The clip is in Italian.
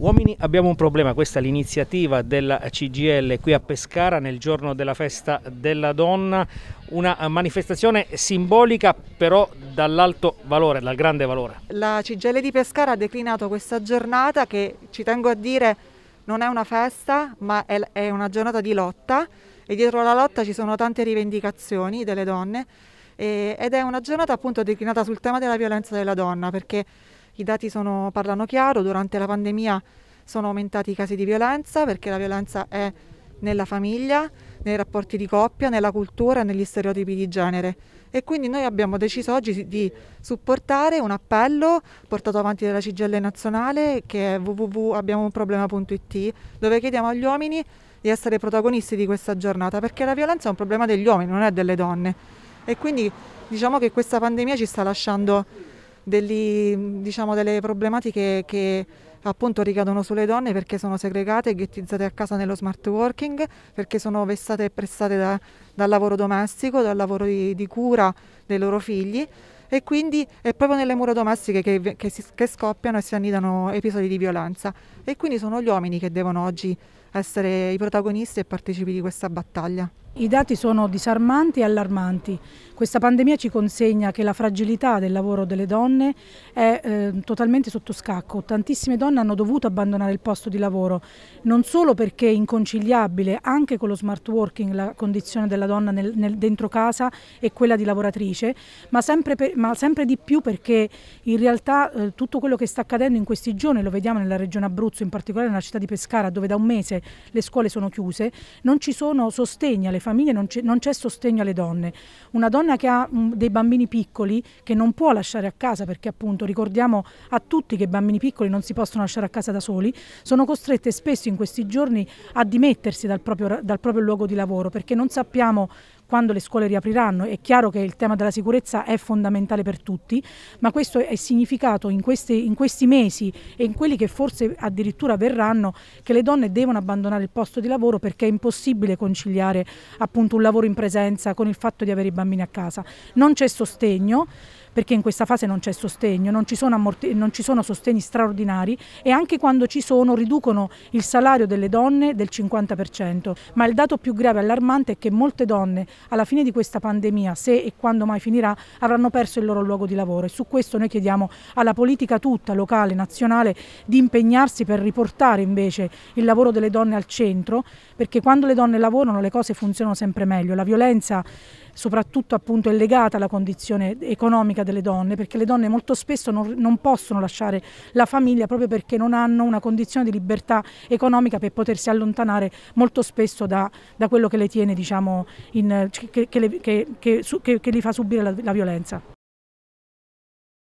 Uomini, abbiamo un problema, questa è l'iniziativa della CGL qui a Pescara nel giorno della festa della donna, una manifestazione simbolica però dall'alto valore, dal grande valore. La CGL di Pescara ha declinato questa giornata che ci tengo a dire non è una festa ma è una giornata di lotta e dietro la lotta ci sono tante rivendicazioni delle donne ed è una giornata appunto declinata sul tema della violenza della donna perché i dati sono, parlano chiaro, durante la pandemia sono aumentati i casi di violenza perché la violenza è nella famiglia, nei rapporti di coppia, nella cultura, negli stereotipi di genere. E quindi noi abbiamo deciso oggi di supportare un appello portato avanti dalla CGL nazionale che è www.abbiamounproblema.it dove chiediamo agli uomini di essere protagonisti di questa giornata perché la violenza è un problema degli uomini, non è delle donne. E quindi diciamo che questa pandemia ci sta lasciando degli, diciamo, delle problematiche che appunto ricadono sulle donne perché sono segregate e ghettizzate a casa nello smart working, perché sono vessate e prestate da, dal lavoro domestico, dal lavoro di, di, cura dei loro figli e quindi è proprio nelle mura domestiche che, che, si, che scoppiano e si annidano episodi di violenza e quindi sono gli uomini che devono oggi essere i protagonisti e partecipi di questa battaglia. I dati sono disarmanti e allarmanti. Questa pandemia ci consegna che la fragilità del lavoro delle donne è eh, totalmente sotto scacco. Tantissime donne hanno dovuto abbandonare il posto di lavoro, non solo perché è inconciliabile anche con lo smart working la condizione della donna nel, nel, dentro casa e quella di lavoratrice, ma sempre, per, ma sempre di più perché in realtà eh, tutto quello che sta accadendo in questi giorni, lo vediamo nella regione Abruzzo, in particolare nella città di Pescara, dove da un mese le scuole sono chiuse, non ci sono sostegni alle famiglie famiglie non c'è, sostegno alle donne. Una donna che ha mm, dei bambini piccoli che non può lasciare a casa perché appunto ricordiamo a tutti che i bambini piccoli non si possono lasciare a casa da soli, sono costrette spesso in questi giorni a dimettersi dal proprio, dal proprio luogo di lavoro perché non sappiamo quando le scuole riapriranno. È chiaro che il tema della sicurezza è fondamentale per tutti, ma questo è significato in questi, in questi mesi e in quelli che forse addirittura verranno che le donne devono abbandonare il posto di lavoro perché è impossibile conciliare appunto un lavoro in presenza con il fatto di avere i bambini a casa. Non c'è sostegno perché in questa fase non c'è sostegno, non ci, non ci, sono sostegni straordinari e anche quando ci sono riducono il salario delle donne del 50%, ma il dato più grave e allarmante è che molte donne alla fine di questa pandemia, se e quando mai finirà, avranno perso il loro luogo di lavoro e su questo noi chiediamo alla politica tutta, locale, nazionale, di impegnarsi per riportare invece il lavoro delle donne al centro, perché quando le donne lavorano le cose funzionano sempre meglio, la violenza soprattutto appunto è legata alla condizione economica delle donne, perché le donne molto spesso non, non, possono lasciare la famiglia proprio perché non hanno una condizione di libertà economica per potersi allontanare molto spesso da, da quello che le tiene diciamo, in, che, che, che, che, li fa subire la, la violenza.